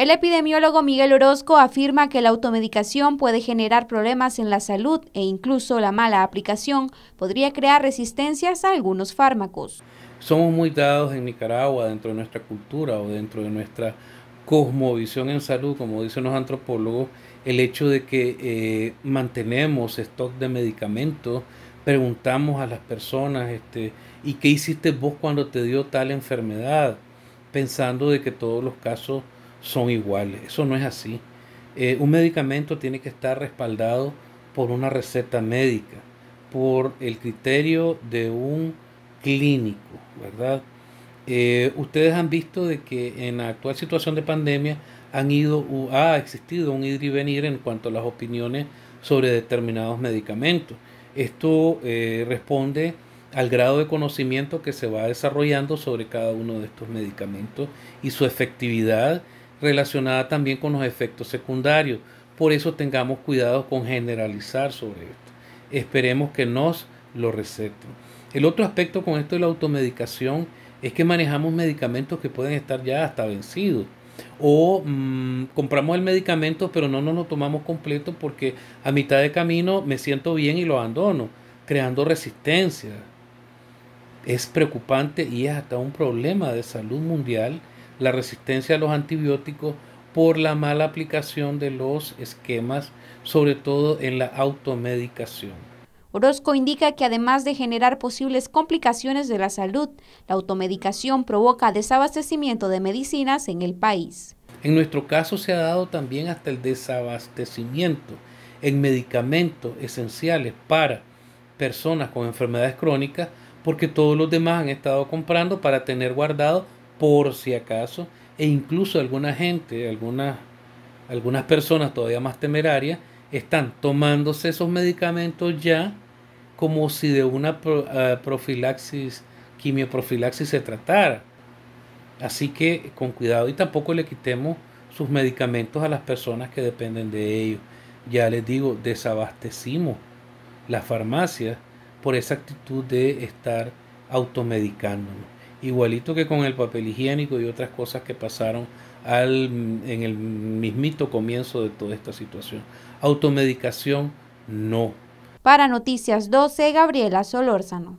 El epidemiólogo Miguel Orozco afirma que la automedicación puede generar problemas en la salud e incluso la mala aplicación podría crear resistencias a algunos fármacos. Somos muy dados en Nicaragua, dentro de nuestra cultura o dentro de nuestra cosmovisión en salud, como dicen los antropólogos, el hecho de que eh, mantenemos stock de medicamentos, preguntamos a las personas, este, ¿y qué hiciste vos cuando te dio tal enfermedad? Pensando de que todos los casos son iguales. Eso no es así. Eh, un medicamento tiene que estar respaldado por una receta médica, por el criterio de un clínico, ¿verdad? Eh, ustedes han visto de que en la actual situación de pandemia han ido, ha existido un ir y venir en cuanto a las opiniones sobre determinados medicamentos. Esto eh, responde al grado de conocimiento que se va desarrollando sobre cada uno de estos medicamentos y su efectividad relacionada también con los efectos secundarios. Por eso tengamos cuidado con generalizar sobre esto. Esperemos que nos lo receten. El otro aspecto con esto de la automedicación es que manejamos medicamentos que pueden estar ya hasta vencidos. O mm, compramos el medicamento pero no nos lo tomamos completo porque a mitad de camino me siento bien y lo abandono, creando resistencia. Es preocupante y es hasta un problema de salud mundial la resistencia a los antibióticos por la mala aplicación de los esquemas, sobre todo en la automedicación. Orozco indica que además de generar posibles complicaciones de la salud, la automedicación provoca desabastecimiento de medicinas en el país. En nuestro caso se ha dado también hasta el desabastecimiento en medicamentos esenciales para personas con enfermedades crónicas porque todos los demás han estado comprando para tener guardado por si acaso, e incluso alguna gente, algunas, algunas personas todavía más temerarias, están tomándose esos medicamentos ya como si de una eh, profilaxis, quimioprofilaxis se tratara. Así que con cuidado y tampoco le quitemos sus medicamentos a las personas que dependen de ellos. Ya les digo, desabastecimos las farmacias por esa actitud de estar automedicándonos igualito que con el papel higiénico y otras cosas que pasaron en el mismito comienzo de toda esta situación. Automedicación, no. Para Noticias 12, Gabriela Solórzano.